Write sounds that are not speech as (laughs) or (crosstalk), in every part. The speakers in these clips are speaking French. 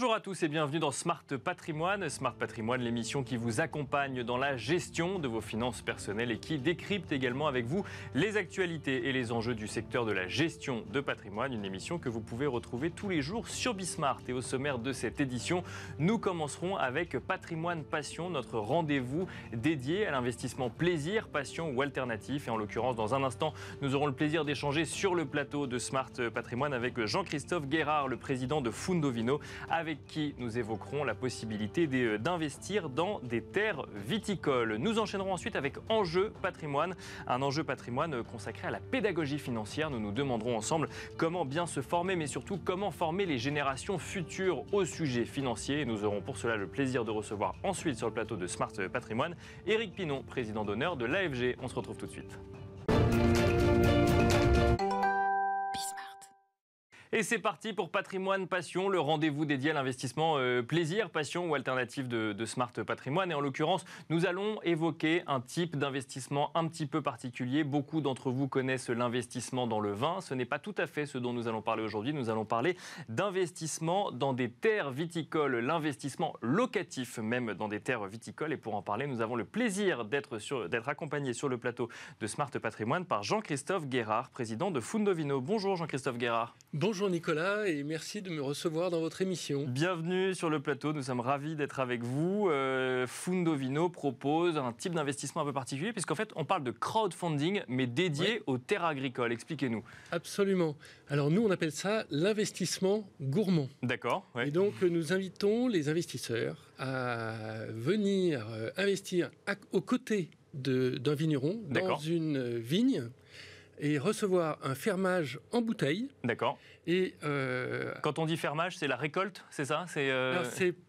Bonjour à tous et bienvenue dans Smart Patrimoine. Smart Patrimoine, l'émission qui vous accompagne dans la gestion de vos finances personnelles et qui décrypte également avec vous les actualités et les enjeux du secteur de la gestion de patrimoine. Une émission que vous pouvez retrouver tous les jours sur Bismart. Et au sommaire de cette édition, nous commencerons avec Patrimoine Passion, notre rendez-vous dédié à l'investissement plaisir, passion ou alternatif. Et en l'occurrence, dans un instant, nous aurons le plaisir d'échanger sur le plateau de Smart Patrimoine avec Jean-Christophe Guérard, le président de Fundovino. Avec avec qui nous évoquerons la possibilité euh, d'investir dans des terres viticoles. Nous enchaînerons ensuite avec Enjeu patrimoine, un enjeu patrimoine euh, consacré à la pédagogie financière. Nous nous demanderons ensemble comment bien se former, mais surtout comment former les générations futures au sujet financier. Nous aurons pour cela le plaisir de recevoir ensuite sur le plateau de Smart Patrimoine Eric Pinon, président d'honneur de l'AFG. On se retrouve tout de suite. Et c'est parti pour Patrimoine Passion, le rendez-vous dédié à l'investissement euh, plaisir, passion ou alternative de, Smart Patrimoine. Et en l'occurrence, nous allons évoquer un type d'investissement un petit peu particulier. Beaucoup d'entre vous connaissent l'investissement dans le vin. Ce n'est pas tout à fait ce dont nous allons parler aujourd'hui. Nous allons parler d'investissement dans des terres viticoles, l'investissement locatif même dans des terres viticoles. Et pour en parler, nous avons le plaisir d'être accompagné sur le plateau de Smart Patrimoine par Jean-Christophe Guérard, président de Fundovino. Bonjour Jean-Christophe Guérard. Bonjour. Bonjour Nicolas et merci de me recevoir dans votre émission. Bienvenue sur le plateau, nous sommes ravis d'être avec vous. Euh, Fundovino propose un type d'investissement un peu particulier puisqu'en fait on parle de crowdfunding mais dédié aux terres agricoles. Expliquez-nous. Absolument. Alors nous on appelle ça l'investissement gourmand. D'accord. Et donc nous invitons les investisseurs à venir euh, investir aux côtés d'un vigneron dans une vigne et recevoir un fermage en bouteille. D'accord. Et euh, quand on dit fermage, c'est la récolte, c'est ça C'est euh,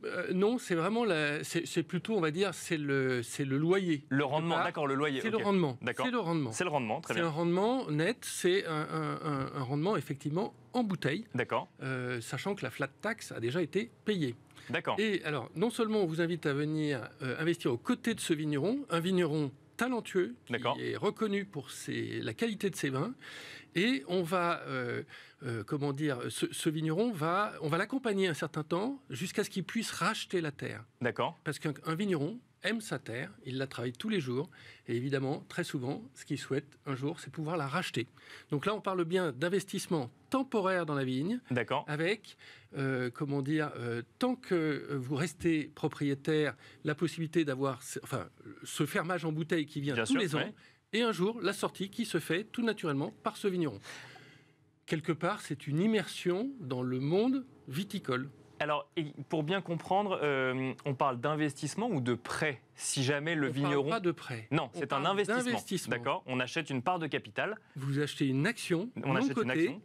euh, non, c'est vraiment la, c'est plutôt on va dire c'est le c'est le loyer. Le rendement, d'accord, le loyer. C'est le rendement. D'accord. C'est le rendement. C'est le rendement, très bien. C'est un rendement net, c'est un, un, un, rendement effectivement en bouteille. D'accord. sachant que la flat tax a déjà été payée. D'accord. Et alors non seulement on vous invite à venir investir aux côtés de ce vigneron, un vigneron talentueux, qui est reconnu pour la qualité de ses vins. Et on va, euh, euh, comment dire, ce, ce, vigneron va, on va l'accompagner un certain temps jusqu'à ce qu'il puisse racheter la terre. D'accord. Parce qu'un vigneron, aime sa terre, il la travaille tous les jours, et évidemment, très souvent, ce qu'il souhaite un jour, c'est pouvoir la racheter. Donc là, on parle bien d'investissement temporaire dans la vigne, avec, euh, comment dire, euh, tant que vous restez propriétaire, la possibilité d'avoir, enfin, ce fermage en bouteille qui vient tous les ans, et un jour, la sortie qui se fait tout naturellement par ce vigneron. Quelque part, c'est une immersion dans le monde viticole. Alors, pour bien comprendre, euh, on parle d'investissement ou de prêt si jamais le vigneron. pas de prêt. Non, c'est un investissement. D'accord. On achète une part de capital. Vous achetez une action. On achète une action.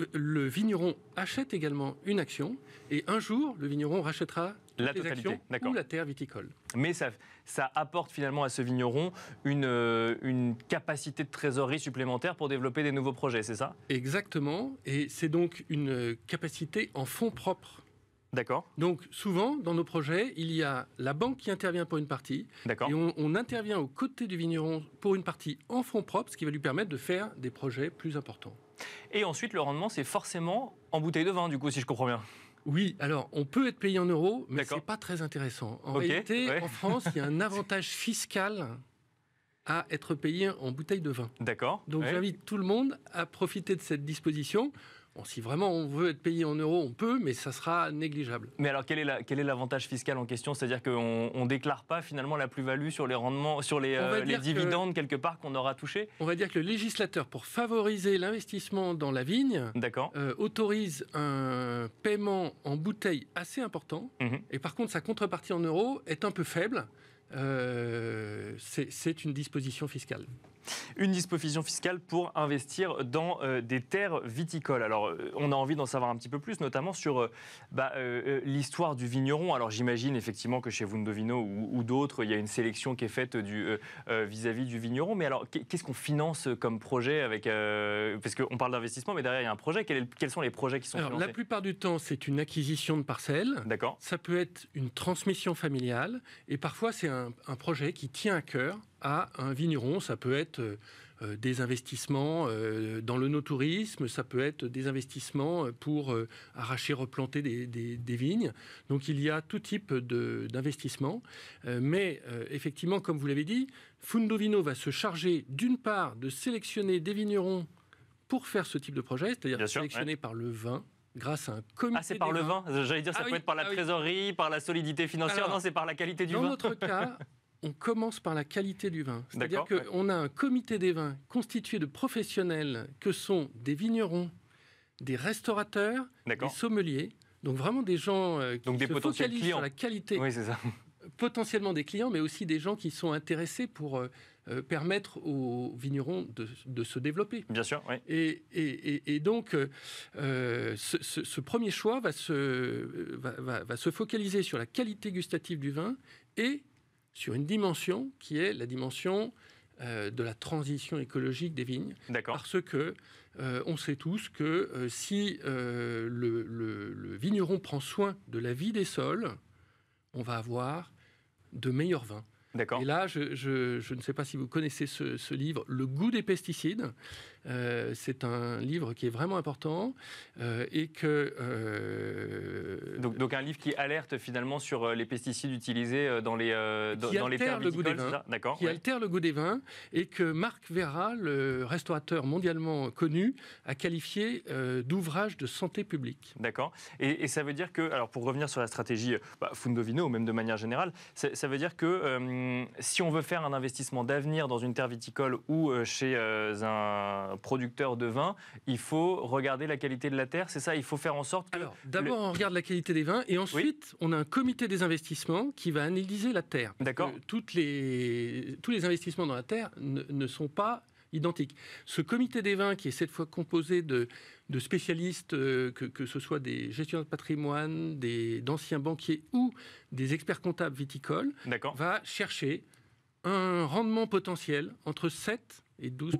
Euh, le vigneron achète également une action et un jour, le vigneron rachètera la totalité, d'accord. ou la terre viticole. Mais ça, ça apporte finalement à ce vigneron une, euh, une capacité de trésorerie supplémentaire pour développer des nouveaux projets, c'est ça Exactement, et c'est donc une capacité en fonds propres. D'accord. Donc souvent, dans nos projets, il y a la banque qui intervient pour une partie. D'accord. Et on, intervient aux côtés du vigneron pour une partie en fonds propres, ce qui va lui permettre de faire des projets plus importants. Et ensuite, le rendement, c'est forcément en bouteille de vin, du coup, si je comprends bien. Oui, alors on peut être payé en euros, mais n'est pas très intéressant. En réalité, en France, il y a un avantage fiscal à être payé en bouteille de vin. D'accord. Donc j'invite tout le monde à profiter de cette disposition si vraiment on veut être payé en euros, on peut, mais ça sera négligeable. Mais alors, quel est, l'avantage fiscal en question C'est-à-dire qu'on ne déclare pas finalement la plus-value sur les rendements, sur les, euh, dividendes quelque part qu'on aura touché On va dire que le législateur, pour favoriser l'investissement dans la vigne, euh, autorise un paiement en bouteille assez important. Mhm. Et par contre, sa contrepartie en euros est un peu faible. Euh, c'est une disposition fiscale une disposition fiscale pour investir dans euh, des terres viticoles. Alors, euh, on a envie d'en savoir un petit peu plus, notamment sur euh, bah, l'histoire du vigneron. Alors, j'imagine effectivement que chez Vundovino ou, d'autres, il y a une sélection qui est faite vis-à-vis du vigneron. Mais alors, qu'est-ce qu'on finance comme projet avec Parce qu'on parle d'investissement, mais derrière, il y a un projet. quels sont les projets qui sont financés La plupart du temps, c'est une acquisition de parcelles. D'accord. Ça peut être une transmission familiale. Et parfois, c'est un, un projet qui tient à cœur à un vigneron. Ça peut être euh, euh, des investissements euh, dans le no-tourisme, ça peut être des investissements pour arracher, replanter des, vignes. Donc il y a tout type d'investissement. mais effectivement, comme vous l'avez dit, Fundovino va se charger d'une part de sélectionner des vignerons pour faire ce type de projet, c'est-à-dire sélectionner par le vin, grâce à un comité. Ah, c'est par le vin J'allais dire, ça ah peut être par la ah trésorerie, par la solidité financière. non, c'est par la qualité du vin. (laughs) on commence par la qualité du vin. C'est-à-dire qu'on a un comité des vins constitué de professionnels que sont des vignerons, des restaurateurs, des sommeliers, donc vraiment des gens euh, qui donc des se focalisent clients. sur la qualité. (laughs) Potentiellement des clients, mais aussi des gens qui sont intéressés pour euh, euh, permettre aux vignerons de, se développer. Bien sûr, oui. Et, donc, ce, premier choix va se, va se focaliser sur la qualité gustative du vin et sur une dimension qui est la dimension euh, de la transition écologique des vignes. Parce que euh, on sait tous que euh, si le, vigneron prend soin de la vie des sols, on va avoir de meilleurs vins. D'accord. Et là, je, ne sais pas si vous connaissez ce, livre, Le goût des pesticides. Euh, c'est un livre qui est vraiment important euh, et que. Euh, donc, donc, un livre qui alerte finalement sur les pesticides utilisés dans les, dans, les terres le goût vins, Qui altère le goût des vins et que Marc Vera, le restaurateur mondialement connu, a qualifié d'ouvrage de santé publique. D'accord. Et, ça veut dire que, alors pour revenir sur la stratégie bah, Fundo Fundovino, même de manière générale, ça veut dire que euh, si on veut faire un investissement d'avenir dans une terre viticole ou euh, chez euh, un producteur de vin, il faut regarder la qualité de la terre, c'est ça Il faut faire en sorte que... Alors, d'abord, on regarde la qualité des vins, et ensuite, on a un comité des investissements qui va analyser la terre. D'accord. Toutes les, tous les investissements dans la terre ne sont pas identiques. Ce comité des vins, qui est cette fois composé de de spécialistes, euh, que, ce soit des gestionnaires de patrimoine, des, d'anciens banquiers ou des experts comptables viticoles, va chercher un rendement potentiel entre 7 et 12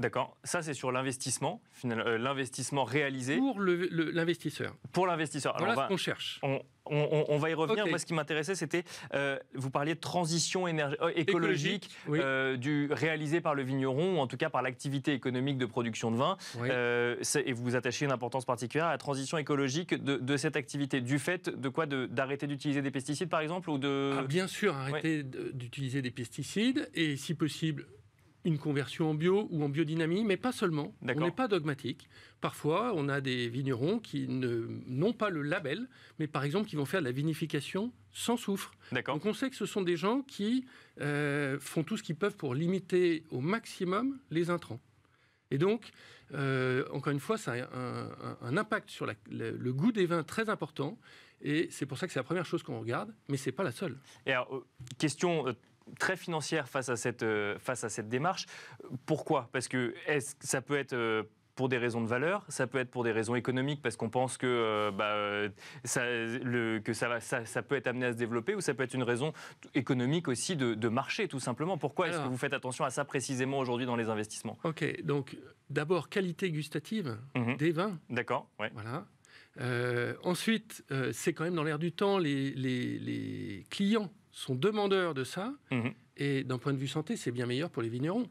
D'accord. Ça, c'est sur l'investissement, euh, l'investissement réalisé. Pour l'investisseur. Pour l'investisseur. Voilà ce qu'on cherche. On, va y revenir. Moi, ce qui m'intéressait, c'était, euh, vous parliez de transition euh, écologique, du, réalisée par le vigneron, ou en tout cas par l'activité économique de production de vin. et vous vous attachez une importance particulière à la transition écologique de, cette activité, du fait de quoi D'arrêter d'utiliser des pesticides, par exemple ou de... Ah, bien sûr, arrêter d'utiliser des pesticides, et si possible, une conversion en bio ou en biodynamie, mais pas seulement. On n'est pas dogmatique. Parfois, on a des vignerons qui n'ont pas le label, mais par exemple qui vont faire de la vinification sans soufre. Donc on sait que ce sont des gens qui euh, font tout ce qu'ils peuvent pour limiter au maximum les intrants. Et donc, euh, encore une fois, ça a un, impact sur le, goût des vins très important. Et c'est pour ça que c'est la première chose qu'on regarde, mais ce n'est pas la seule. Et alors, euh, question très financière face à cette, euh, face à cette démarche. Pourquoi Parce que est ça peut être euh, pour des raisons de valeur, ça peut être pour des raisons économiques parce qu'on pense que, euh, bah, ça, le, que ça, ça, peut être amené à se développer, ou ça peut être une raison économique aussi de, de marché, tout simplement. Pourquoi est-ce que vous faites attention à ça précisément aujourd'hui dans les investissements Ok, donc d'abord qualité gustative mmh des vins. D'accord, Voilà. ensuite, c'est quand même dans l'air du temps, les, les, les clients sont demandeurs de ça. Mmh. Et d'un point de vue santé, c'est bien meilleur pour les vignerons.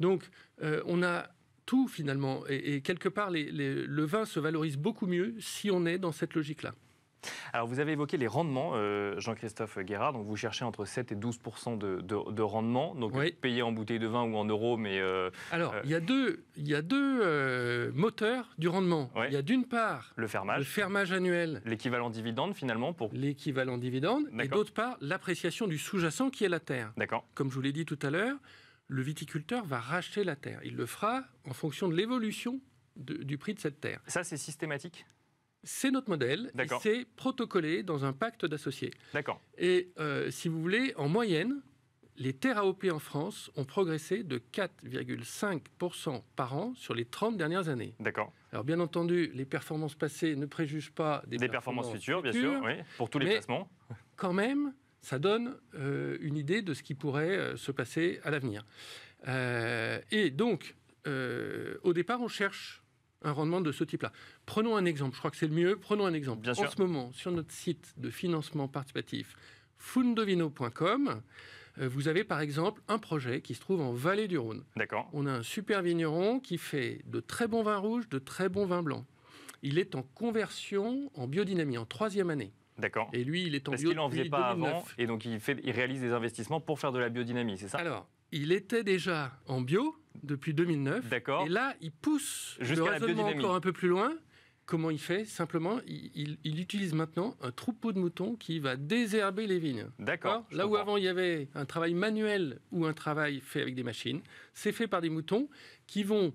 Donc, euh, on a tout finalement. Et, quelque part, le vin se valorise beaucoup mieux si on est dans cette logique-là. Alors, vous avez évoqué les rendements, euh, Jean-Christophe Guérard. Donc, vous cherchez entre 7 et 12 de, rendement. Donc, payé en bouteille de vin ou en euros, mais. Euh, Alors, euh, il y a deux, moteurs du rendement. Il y a d'une part. Le fermage. Le fermage annuel. L'équivalent dividende, finalement, pour. L'équivalent dividende. Et d'autre part, l'appréciation du sous-jacent qui est la terre. D'accord. Comme je vous l'ai dit tout à l'heure, le viticulteur va racheter la terre. Il le fera en fonction de l'évolution du prix de cette terre. Ça, c'est systématique c'est notre modèle, c'est protocolé dans un pacte d'associés. D'accord. Et euh, si vous voulez, en moyenne, les terres AOP en France ont progressé de 4,5% par an sur les 30 dernières années. D'accord. Alors bien entendu, les performances passées ne préjugent pas des, performances, futures, bien sûr, pour tous les mais Quand même, ça donne euh, une idée de ce qui pourrait euh, se passer à l'avenir. et donc, au départ, on cherche un rendement de ce type-là. Prenons un exemple, je crois que c'est le mieux. Prenons un exemple. en ce moment, sur notre site de financement participatif fundovino.com, euh, vous avez par exemple un projet qui se trouve en vallée du Rhône. D'accord. On a un super vigneron qui fait de très bons vins rouges, de très bons vins blancs. Il est en conversion en biodynamie, en troisième année. D'accord. Et lui, il est en Parce qu'il n'en faisait pas avant, et donc il, fait, il réalise des investissements pour faire de la biodynamie, c'est ça Alors, il était déjà en bio, depuis 2009. D'accord. Et là, il pousse le raisonnement encore un peu plus loin. Comment il fait Simplement, il, utilise maintenant un troupeau de moutons qui va désherber les vignes. D'accord. Là où avant il y avait un travail manuel ou un travail fait avec des machines, c'est fait par des moutons qui vont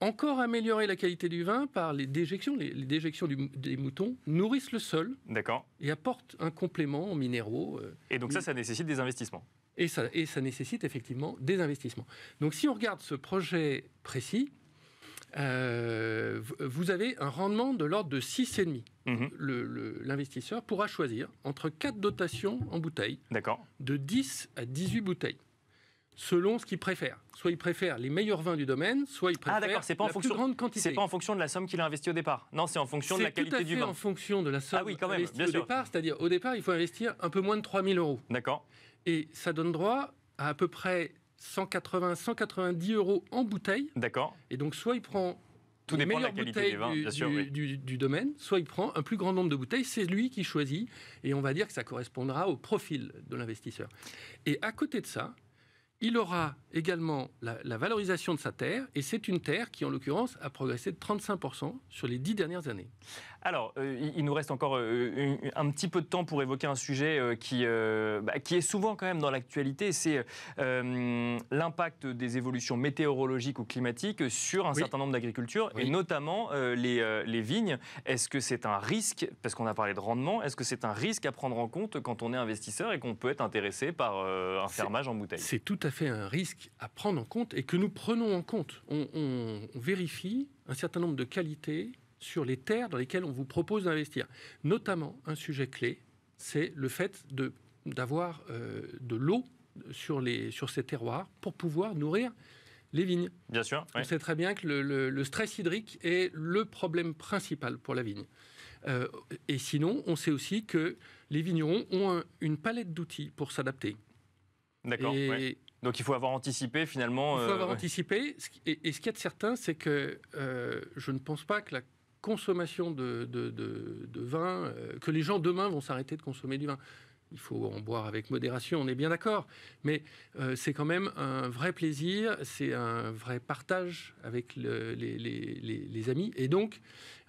encore améliorer la qualité du vin par les déjections. Les, déjections des moutons nourrissent le sol. D'accord. Et apportent un complément en minéraux. Euh, et donc ça, ça nécessite des investissements et ça, nécessite effectivement des investissements. Donc si on regarde ce projet précis, euh, vous avez un rendement de l'ordre de 6,5. Mhm. L'investisseur pourra choisir entre 4 dotations en bouteilles, de 10 à 18 bouteilles, selon ce qu'il préfère. Soit il préfère les meilleurs vins du domaine, soit il ah, préfère ah c'est pas en fonction, grande quantité. C'est pas en fonction de la somme qu'il a investie au départ. Non, c'est en fonction de la qualité tout à fait en fonction de la ah somme ah oui, quand même, investie au départ. C'est-à-dire, au départ, il faut investir un peu moins de 000 euros. D'accord. Et ça donne droit à à peu près 180, 190 euros en bouteille. D'accord. Et donc, soit il prend tout les dépend de qualité vins, du, domaine, soit il prend un plus grand nombre de bouteilles, c'est lui qui choisit, et on va dire que ça correspondra au profil de l'investisseur. Et à côté de ça, il aura également la, valorisation de sa terre, et c'est une terre qui, en l'occurrence, a progressé de 35% sur les dix dernières années. Alors, euh, il nous reste encore euh, un, petit peu de temps pour évoquer un sujet euh, qui, bah, qui est souvent quand même dans l'actualité, c'est l'impact des évolutions météorologiques ou climatiques sur un certain nombre d'agricultures, et notamment les, vignes. Est-ce que c'est un risque, parce qu'on a parlé de rendement, est-ce que c'est un risque à prendre en compte quand on est investisseur et qu'on peut être intéressé par un fermage en bouteille C'est tout fait un risque à prendre en compte et que nous prenons en compte. On, vérifie un certain nombre de qualités sur les terres dans lesquelles on vous propose d'investir. Notamment, un sujet clé, c'est le fait de, d'avoir euh, de l'eau sur, sur ces terroirs pour pouvoir nourrir les vignes. Bien sûr. On sait très bien que le, stress hydrique est le problème principal pour la vigne. Euh, et sinon, on sait aussi que les vignerons ont une palette d'outils pour s'adapter. D'accord. Donc il faut avoir anticipé finalement. Il faut avoir euh, anticipé. Et, ce qu'il y a de certain, c'est que euh, je ne pense pas que la consommation de, vin, euh, que les gens demain vont s'arrêter de consommer du vin il faut en boire avec modération, on est bien d'accord. Mais euh, c'est quand même un vrai plaisir, c'est un vrai partage avec les, amis. Et donc,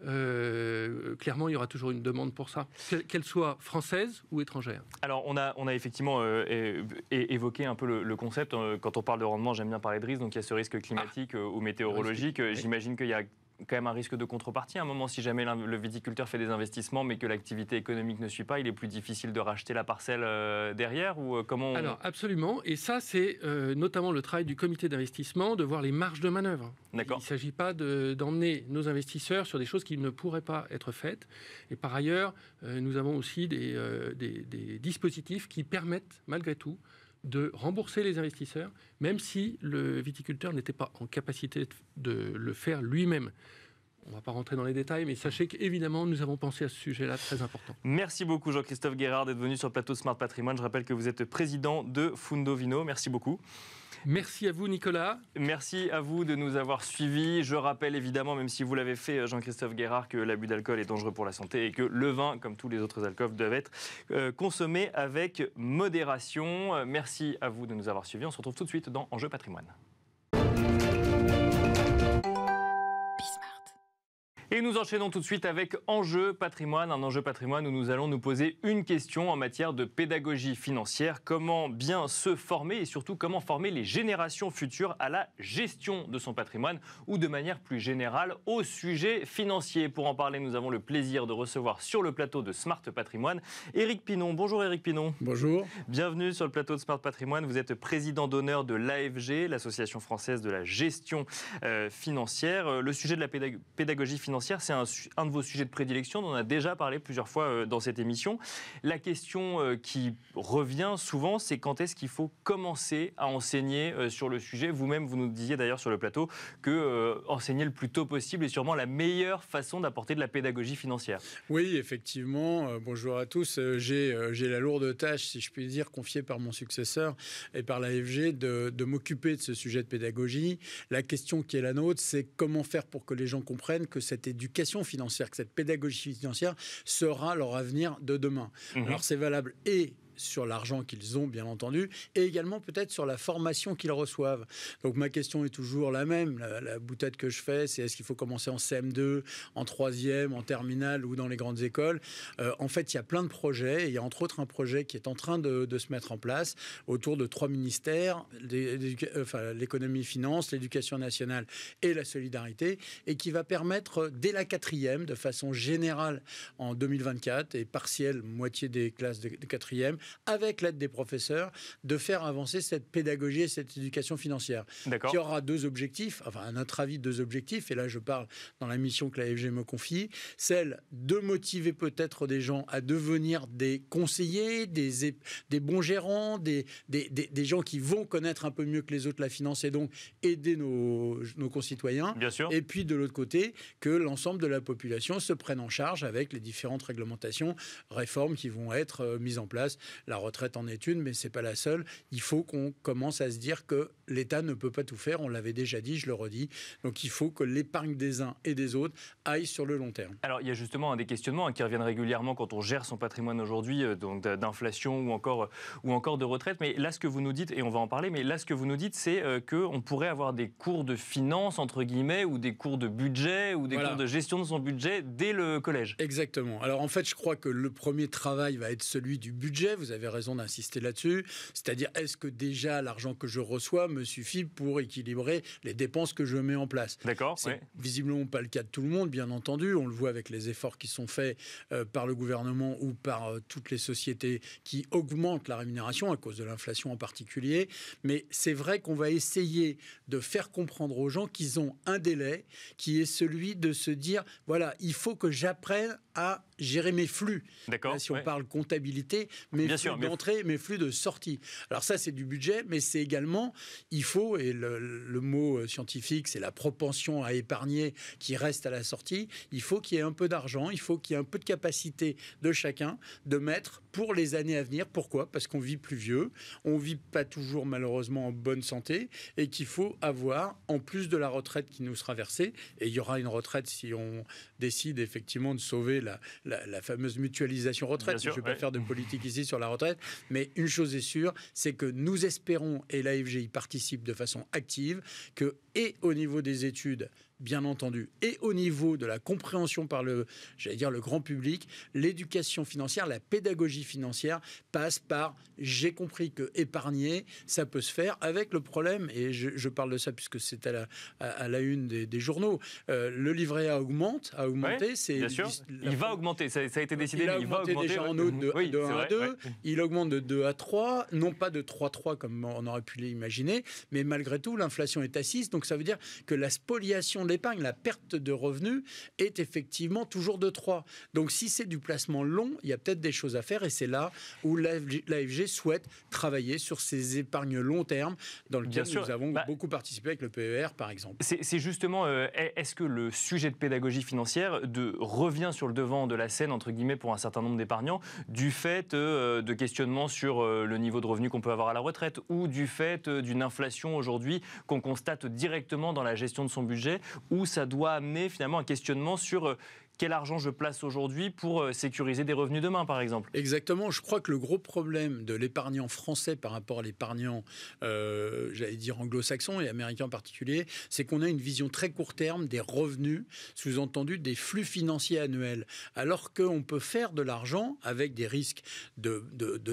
euh, clairement, il y aura toujours une demande pour ça, qu'elle soit française ou étrangère. Alors, on a, on a effectivement euh, évoqué un peu le, concept. Quand on parle de rendement, j'aime bien parler de risque. Donc, il y a ce risque climatique ah, ou météorologique. J'imagine qu'il y a quand même un risque de contrepartie. À un moment, si jamais le viticulteur fait des investissements, mais que l'activité économique ne suit pas, il est plus difficile de racheter la parcelle euh, derrière ou euh, comment Alors absolument. Et ça, c'est euh, notamment le travail du comité d'investissement de voir les marges de manœuvre. Il ne s'agit pas d'emmener nos investisseurs sur des choses qui ne pourraient pas être faites. Et par ailleurs, nous avons aussi des dispositifs qui permettent malgré tout de rembourser les investisseurs, même si le viticulteur n'était pas en capacité de le faire lui-même on ne va pas rentrer dans les détails, mais sachez qu'évidemment, nous avons pensé à ce sujet-là très important. Merci beaucoup, Jean-Christophe Guérard, d'être venu sur le plateau Smart Patrimoine. Je rappelle que vous êtes président de Vino. Merci beaucoup. Merci à vous, Nicolas. Merci à vous de nous avoir suivis. Je rappelle évidemment, même si vous l'avez fait, euh, Jean-Christophe Guérard, que l'abus d'alcool est dangereux pour la santé et que le vin, comme tous les autres alcools, doivent être consommé euh, consommés avec modération. Euh, merci à vous de nous avoir suivis. On se retrouve tout de suite dans Enjeu patrimoine. Et nous enchaînons tout de suite avec Enjeu patrimoine. Un enjeu patrimoine où nous allons nous poser une question en matière de pédagogie financière. Comment bien se former et surtout comment former les générations futures à la gestion de son patrimoine ou de manière plus générale au sujet financier. Pour en parler, nous avons le plaisir de recevoir sur le plateau de Smart Patrimoine Eric Pinon. Bonjour Eric Pinon. Bonjour. Bienvenue sur le plateau de Smart Patrimoine. Vous êtes président d'honneur de l'AFG, l'Association française de la gestion euh, financière. Euh, le sujet de la pédagogie financière c'est un, de vos sujets de prédilection. dont On a déjà parlé plusieurs fois euh, dans cette émission. La question euh, qui revient souvent, c'est quand est-ce qu'il faut commencer à enseigner euh, sur le sujet Vous-même, vous nous disiez d'ailleurs sur le plateau que enseigner le plus tôt possible est sûrement la meilleure façon d'apporter de la pédagogie financière. Oui, effectivement. Bonjour à tous. J'ai la lourde tâche, si je puis dire, confiée par mon successeur et par l'AFG de, de m'occuper de ce sujet de pédagogie. La question qui est la nôtre, c'est comment faire pour que les gens comprennent que cette éducation financière, que cette pédagogie financière sera leur avenir de demain. Mmh. Alors c'est valable et sur l'argent qu'ils ont, bien entendu, et également peut-être sur la formation qu'ils reçoivent. Donc ma question est toujours la même. La, boutette boutade que je fais, c'est est-ce qu'il faut commencer en CM2, en 3e, en terminale ou dans les grandes écoles euh, En fait, il y a plein de projets. Il y a entre autres un projet qui est en train de, se mettre en place autour de trois ministères, enfin, l'économie, finance, l'éducation nationale et la solidarité, et qui va permettre dès la quatrième, de façon générale en 2024 et partielle moitié des classes de, de quatrième, avec l'aide des professeurs, de faire avancer cette pédagogie et cette éducation financière. Qui aura deux objectifs, enfin, à notre avis, deux objectifs, et là, je parle dans la mission que l'AFG me confie, celle de motiver peut-être des gens à devenir des conseillers, des, bons gérants, des, gens qui vont connaître un peu mieux que les autres la finance et donc aider nos, nos concitoyens. Bien sûr. Et puis, de l'autre côté, que l'ensemble de la population se prenne en charge avec les différentes réglementations, réformes qui vont être euh, mises en place la retraite en est une, mais ce n'est pas la seule. Il faut qu'on commence à se dire que l'État ne peut pas tout faire, on l'avait déjà dit, je le redis. Donc il faut que l'épargne des uns et des autres aille sur le long terme. Alors il y a justement un des questionnements hein, qui reviennent régulièrement quand on gère son patrimoine aujourd'hui, euh, donc d'inflation ou encore, euh, ou encore de retraite. Mais là, ce que vous nous dites, et on va en parler, mais là, ce que vous nous dites, c'est euh, qu'on pourrait avoir des cours de finance, entre guillemets, ou des cours de budget, ou des cours de gestion de son budget dès le collège. Exactement. Alors en fait, je crois que le premier travail va être celui du budget. Vous avez raison d'insister là-dessus. C'est-à-dire, est-ce que déjà l'argent que je reçois me suffit pour équilibrer les dépenses que je mets en place. D'accord. C'est visiblement pas le cas de tout le monde, bien entendu. On le voit avec les efforts qui sont faits euh, par le gouvernement ou par euh, toutes les sociétés qui augmentent la rémunération à cause de l'inflation en particulier. Mais c'est vrai qu'on va essayer de faire comprendre aux gens qu'ils ont un délai qui est celui de se dire voilà, il faut que j'apprenne à gérer mes flux. D'accord. Hein, si on parle comptabilité, mes Bien flux d'entrée, mes flux de sortie. Alors ça, c'est du budget, mais c'est également, il faut, et le, le mot euh, scientifique, c'est la propension à épargner qui reste à la sortie, il faut qu'il y ait un peu d'argent, il faut qu'il y ait un peu de capacité de chacun de mettre pour les années à venir. Pourquoi Parce qu'on vit plus vieux, on vit pas toujours malheureusement en bonne santé, et qu'il faut avoir, en plus de la retraite qui nous sera versée, et il y aura une retraite si on décide effectivement de sauver la, la, fameuse mutualisation retraite. je ne vais pas faire de politique ici sur la retraite, mais une chose est sûre, c'est que nous espérons, et l'AFG y participe de façon active, que, et au niveau des études, bien entendu, et au niveau de la compréhension par le, j'allais dire, le grand public, l'éducation financière, la pédagogie financière passe par j'ai compris que épargner, ça peut se faire avec le problème, et je, parle de ça puisque c'est à la, à, la une des, journaux, euh, le livret A augmente, a augmenté, c'est... Bien sûr, il va augmenter, ça, a été décidé, il, a va augmenter. déjà en août de, 1 à 2, il augmente de 2 à 3, non pas de 3 à 3 comme on aurait pu l'imaginer, mais malgré tout, l'inflation est assise, donc ça veut dire que la spoliation l'épargne, la perte de revenus est effectivement toujours de 3. Donc si c'est du placement long, il y a peut-être des choses à faire et c'est là où l'AFG souhaite travailler sur ces épargnes long terme dans lequel nous avons bah beaucoup participé avec le PER par exemple. C'est justement, euh, est-ce que le sujet de pédagogie financière de, revient sur le devant de la scène, entre guillemets, pour un certain nombre d'épargnants, du fait euh, de questionnements sur euh, le niveau de revenu qu'on peut avoir à la retraite ou du fait d'une inflation aujourd'hui qu'on constate directement dans la gestion de son budget où ça doit amener finalement un questionnement sur euh, quel argent je place aujourd'hui pour euh, sécuriser des revenus demain, par exemple. Exactement. Je crois que le gros problème de l'épargnant français par rapport à l'épargnant, euh, j'allais dire anglo-saxon et américain en particulier, c'est qu'on a une vision très court terme des revenus, sous-entendu des flux financiers annuels, alors qu'on peut faire de l'argent avec des risques de,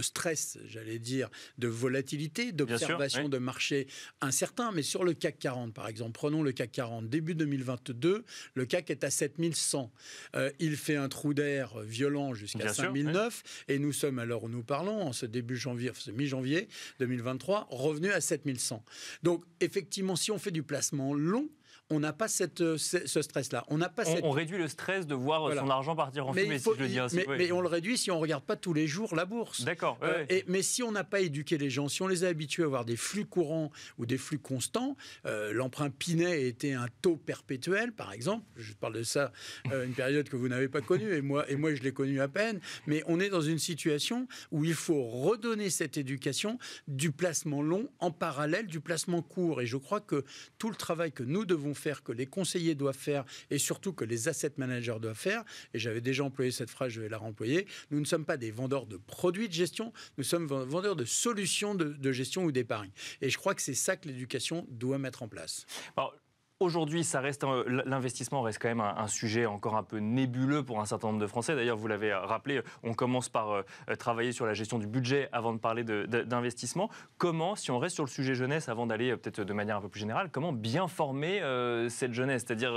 stress, j'allais dire, de volatilité, d'observation de marché incertain. Mais sur le CAC 40, par exemple, prenons le CAC 40, début 2022, le CAC est à 7100. Euh, il fait un trou d'air violent jusqu'à 5009 et nous sommes, alors où nous parlons, en ce début janvier, ce mi-janvier 2023, revenus à 7100. Donc effectivement, si on fait du placement long, on n'a pas cette, euh, ce, stress-là. On, n'a pas on réduit le stress de voir euh, son argent partir en mais fumée, si je le dis Mais, on le réduit si on ne regarde pas tous les jours la bourse. D'accord. Euh, et mais si on n'a pas éduqué les gens, si on les a habitués à avoir des flux courants ou des flux constants, l'emprunt Pinet était un taux perpétuel, par exemple. Je parle de ça, une période que vous n'avez pas connue, et moi, et moi je l'ai connue à peine. Mais on est dans une situation où il faut redonner cette éducation du placement long en parallèle du placement court. Et je crois que tout le travail que nous devons faire, que les conseillers doivent faire et surtout que les asset managers doivent faire, et j'avais déjà employé cette phrase, je vais la remployer, nous ne sommes pas des vendeurs de produits de gestion, nous sommes vendeurs de solutions de, de gestion ou d'épargne. Et je crois que c'est ça que l'éducation doit mettre en place. Alors, Aujourd'hui, ça reste l'investissement reste quand même un, sujet encore un peu nébuleux pour un certain nombre de Français. D'ailleurs, vous l'avez euh, rappelé, on commence par euh, euh, travailler sur la gestion du budget avant de parler d'investissement. Comment, si on reste sur le sujet jeunesse, avant d'aller peut-être de manière un peu plus générale, comment bien former cette jeunesse C'est-à-dire,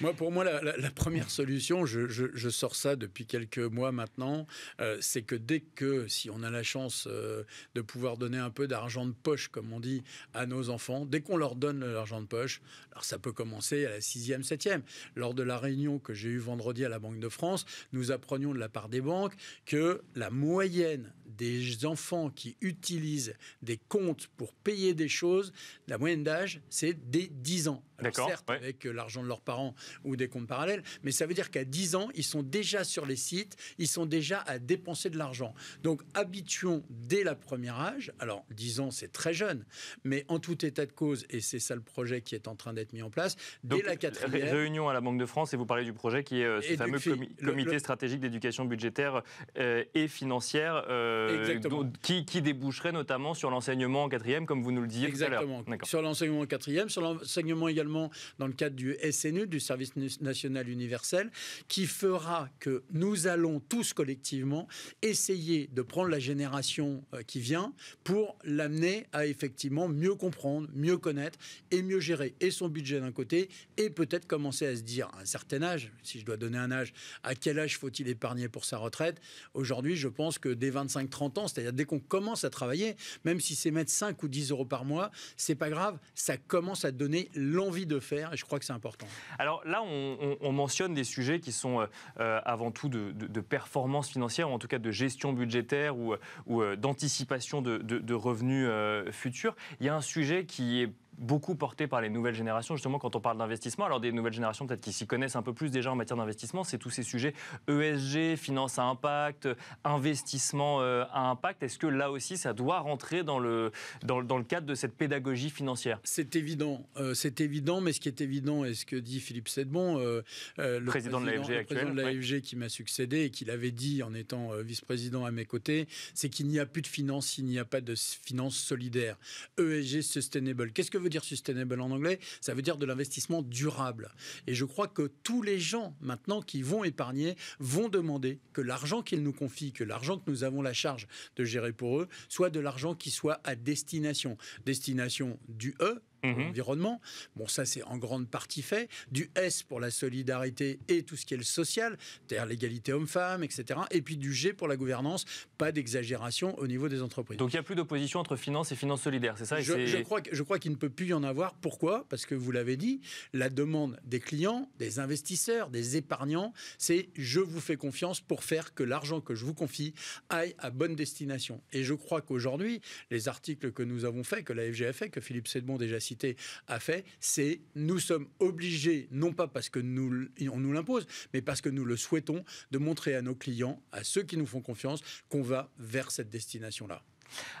moi, pour moi, la, première solution, je, sors ça depuis quelques mois maintenant, c'est que dès que, si on a la chance de pouvoir donner un peu d'argent de poche, comme on dit, à nos enfants, dès qu'on leur donne l'argent de poche, alors ça peut commencer à la 6 septième. 7 Lors de la réunion que j'ai eue vendredi à la Banque de France, nous apprenions de la part des banques que la moyenne des enfants qui utilisent des comptes pour payer des choses, la moyenne d'âge, c'est des 10 ans. certes, avec euh, l'argent de leurs parents ou des comptes parallèles, mais ça veut dire qu'à 10 ans, ils sont déjà sur les sites, ils sont déjà à dépenser de l'argent. Donc habituons dès la première âge, alors 10 ans c'est très jeune, mais en tout état de cause, et c'est ça le projet qui est en train d'être mis en place. Dès la quatrième. Réunion à la Banque de France, et vous parlez du projet qui est euh, ce fameux comité stratégique d'éducation budgétaire euh, et financière, euh, qui, qui, déboucherait notamment sur l'enseignement en quatrième, comme vous nous le disiez Exactement. tout à l'heure. Sur l'enseignement en quatrième, sur l'enseignement également dans le cadre du SNU, du Service national universel, qui fera que nous allons tous collectivement essayer de prendre la génération qui vient pour l'amener à effectivement mieux comprendre, mieux connaître et mieux gérer et son budget d'un côté et peut-être commencer à se dire à un certain âge, si je dois donner un âge, à quel âge faut-il épargner pour sa retraite Aujourd'hui, je pense que dès 25-30 ans, c'est-à-dire dès qu'on commence à travailler, même si c'est mettre 5 ou 10 euros par mois, c'est pas grave, ça commence à donner l'envie de faire et je crois que c'est important. Alors là, on, mentionne des sujets qui sont euh, euh, avant tout de, performance financière ou en tout cas de gestion budgétaire ou, euh, ou d'anticipation de, revenus futurs. Il y a un sujet qui est beaucoup porté par les nouvelles générations. Justement, quand on parle d'investissement, alors des nouvelles générations peut-être qui s'y connaissent un peu plus déjà en matière d'investissement, c'est tous ces sujets ESG, finance à impact, investissement euh, à impact. Est-ce que là aussi, ça doit rentrer dans le, dans, le cadre de cette pédagogie financière C'est évident, euh, c'est évident, mais ce qui est évident, et ce que dit Philippe Sedbon, euh, le président, de l'AFG président de qui m'a succédé et qui l'avait dit en étant vice-président à mes côtés, c'est qu'il n'y a plus de finance, il n'y a pas de finance solidaire. ESG Sustainable. Qu'est-ce que veut dire sustainable en anglais Ça veut dire de l'investissement durable. Et je crois que tous les gens maintenant qui vont épargner vont demander que l'argent qu'ils nous confient, que l'argent que nous avons la charge de gérer pour eux, soit de l'argent qui soit à destination. Destination du E, Mmh environnement. Bon, ça, c'est en grande partie fait. Du S pour la solidarité et tout ce qui est le social, c'est-à-dire l'égalité homme-femme, etc. Et puis du G pour la gouvernance, pas d'exagération au niveau des entreprises. Donc il n'y a plus d'opposition entre finance et finance solidaire, c'est ça je, je, crois, je crois qu'il ne peut plus y en avoir. Pourquoi Parce que vous l'avez dit, la demande des clients, des investisseurs, des épargnants, c'est je vous fais confiance pour faire que l'argent que je vous confie aille à bonne destination. Et je crois qu'aujourd'hui, les articles que nous avons faits, que la FGF fait, que Philippe Sedbon déjà a fait, c'est nous sommes obligés, non pas parce que nous, on nous l'impose, mais parce que nous le souhaitons, de montrer à nos clients, à ceux qui nous font confiance, qu'on va vers cette destination-là.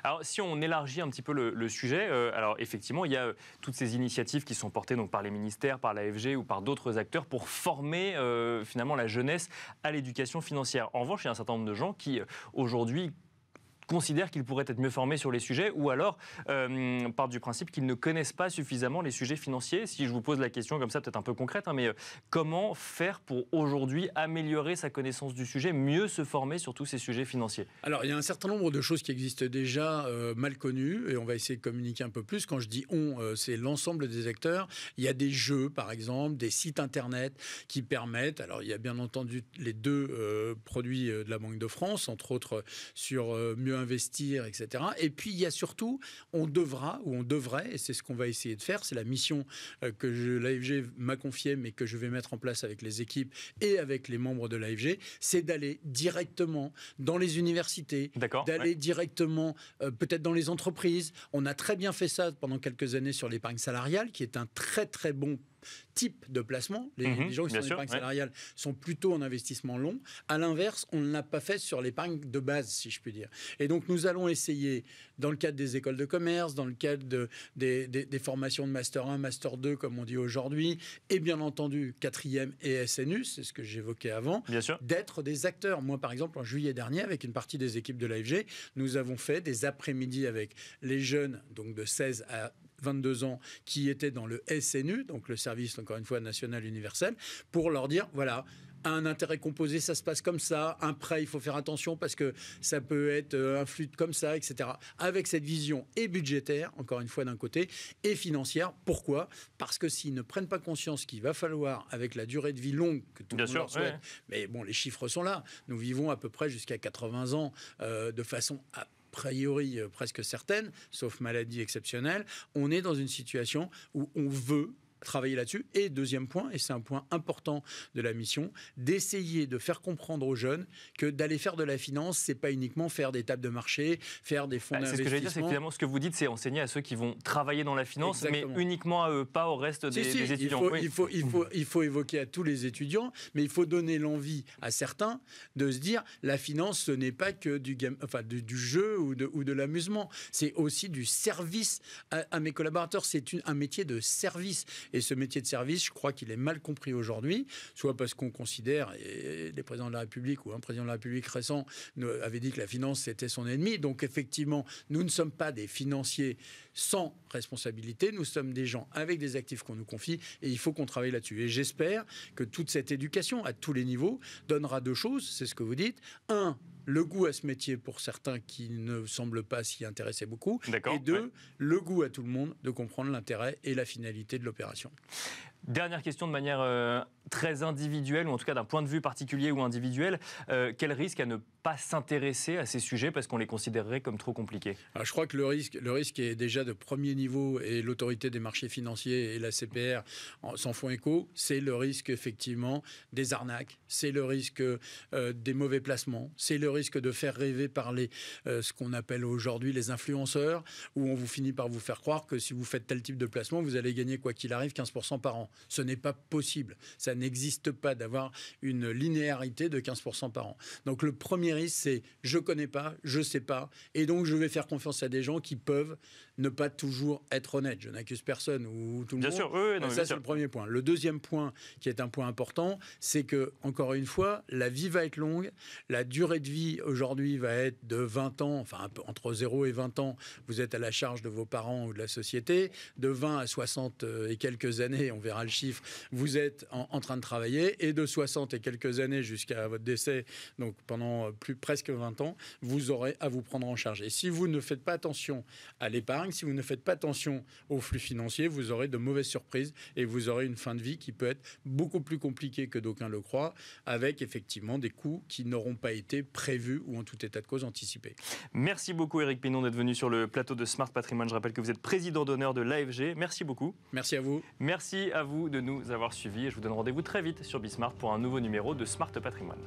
Alors, si on élargit un petit peu le, sujet, euh, alors effectivement, il y a euh, toutes ces initiatives qui sont portées donc, par les ministères, par l'AFG ou par d'autres acteurs pour former euh, finalement la jeunesse à l'éducation financière. En revanche, il y a un certain nombre de gens qui aujourd'hui considère qu'il pourrait être mieux formé sur les sujets ou alors euh, du principe qu'ils ne connaissent pas suffisamment les sujets financiers. Si je vous pose la question comme ça, peut-être un peu concrète, hein, mais euh, comment faire pour aujourd'hui améliorer sa connaissance du sujet, mieux se former sur tous ces sujets financiers Alors, il y a un certain nombre de choses qui existent déjà euh, mal connues et on va essayer de communiquer un peu plus. Quand je dis on, euh, c'est l'ensemble des acteurs. Il y a des jeux, par exemple, des sites internet qui permettent. Alors, il y a bien entendu les deux produits de la Banque de France, entre autres sur mieux investir, etc. Et puis il y a surtout, on devra ou on devrait, et c'est ce qu'on va essayer de faire, c'est la mission euh, que l'AFG m'a confiée, mais que je vais mettre en place avec les équipes et avec les membres de l'AFG, c'est d'aller directement dans les universités, d'aller directement euh, peut-être dans les entreprises. On a très bien fait ça pendant quelques années sur l'épargne salariale, qui est un très très bon type de placement. Les, mhm, gens qui sont en épargne sont plutôt en investissement long. À l'inverse, on ne l'a pas fait sur l'épargne de base, si je puis dire. Et donc, nous allons essayer, dans le cadre des écoles de commerce, dans le cadre de, des, formations de Master 1, Master 2, comme on dit aujourd'hui, et bien entendu, 4e et SNU, c'est ce que j'évoquais avant, d'être des acteurs. Moi, par exemple, en juillet dernier, avec une partie des équipes de l'AFG, nous avons fait des après-midi avec les jeunes, donc de 16 à 22 ans qui étaient dans le SNU, donc le service, encore une fois, national universel, pour leur dire, voilà, un intérêt composé, ça se passe comme ça, un prêt, il faut faire attention parce que ça peut être euh, un flux comme ça, etc. Avec cette vision et budgétaire, encore une fois d'un côté, et financière, pourquoi Parce que s'ils ne prennent pas conscience qu'il va falloir, avec la durée de vie longue que tout le monde souhaite, mais bon, les chiffres sont là, nous vivons à peu près jusqu'à 80 ans euh, de façon priori euh, presque certaine, sauf maladie exceptionnelle, on est dans une situation où on veut travailler là-dessus. Et deuxième point, et c'est un point important de la mission, d'essayer de faire comprendre aux jeunes que d'aller faire de la finance, c'est pas uniquement faire des tables de marché, faire des fonds d'investissement. Ah, c'est ce que dire, c'est ce que vous dites, c'est enseigner à ceux qui vont travailler dans la finance, mais uniquement à eux, pas au reste des, étudiants. Il faut, il, faut, il, faut, évoquer à tous les étudiants, mais il faut donner l'envie à certains de se dire la finance, ce n'est pas que du, game, enfin, du, jeu ou de, ou de l'amusement, c'est aussi du service à mes collaborateurs. C'est un métier de service. Et ce métier de service, je crois qu'il est mal compris aujourd'hui, soit parce qu'on considère, et les présidents de la République ou un président de la République récent avait dit que la finance c'était son ennemi. Donc effectivement, nous ne sommes pas des financiers sans responsabilité, nous sommes des gens avec des actifs qu'on nous confie et il faut qu'on travaille là-dessus. Et j'espère que toute cette éducation à tous les niveaux donnera deux choses, c'est ce que vous dites. Un, le goût à ce métier pour certains qui ne semblent pas s'y intéresser beaucoup, et deux, le goût à tout le monde de comprendre l'intérêt et la finalité de l'opération. Dernière question de manière euh, très individuelle, ou en tout cas d'un point de vue particulier ou individuel. Euh, quel risque à ne pas s'intéresser à ces sujets parce qu'on les considérerait comme trop compliqués ah, Je crois que le risque, le risque est déjà de premier niveau et l'autorité des marchés financiers et la CPR s'en font écho. C'est le risque effectivement des arnaques, c'est le risque euh, des mauvais placements, c'est le risque de faire rêver par les, ce qu'on appelle aujourd'hui les influenceurs, où on vous finit par vous faire croire que si vous faites tel type de placement, vous allez gagner quoi qu'il arrive 15% par an. Ce n'est pas possible. Ça n'existe pas d'avoir une linéarité de 15% par an. Donc le premier risque, c'est je connais pas, je ne sais pas, et donc je vais faire confiance à des gens qui peuvent ne pas toujours être honnêtes. Je n'accuse personne ou tout le bien Sûr, eux. ça, c'est le premier point. Le deuxième point, qui est un point important, c'est que, encore une fois, la vie va être longue. La durée de vie aujourd'hui va être de 20 ans, enfin entre 0 et 20 ans, vous êtes à la charge de vos parents ou de la société. De 20 à 60 euh, et quelques années, on verra chiffre, vous êtes en, train de travailler et de 60 et quelques années jusqu'à votre décès, donc pendant euh, plus presque 20 ans, vous aurez à vous prendre en charge. Et si vous ne faites pas attention à l'épargne, si vous ne faites pas attention aux flux financiers, vous aurez de mauvaises surprises et vous aurez une fin de vie qui peut être beaucoup plus compliquée que d'aucuns le croient, avec effectivement des coûts qui n'auront pas été prévus ou en tout état de cause anticipés. Merci beaucoup Eric Pinon d'être venu sur le plateau de Smart Patrimoine. Je rappelle que vous êtes président d'honneur de l'AFG. Merci beaucoup. Merci à vous. Merci à vous vous de nous avoir suivis et je vous donne rendez-vous très vite sur Bismarck pour un nouveau numéro de Smart Patrimoine.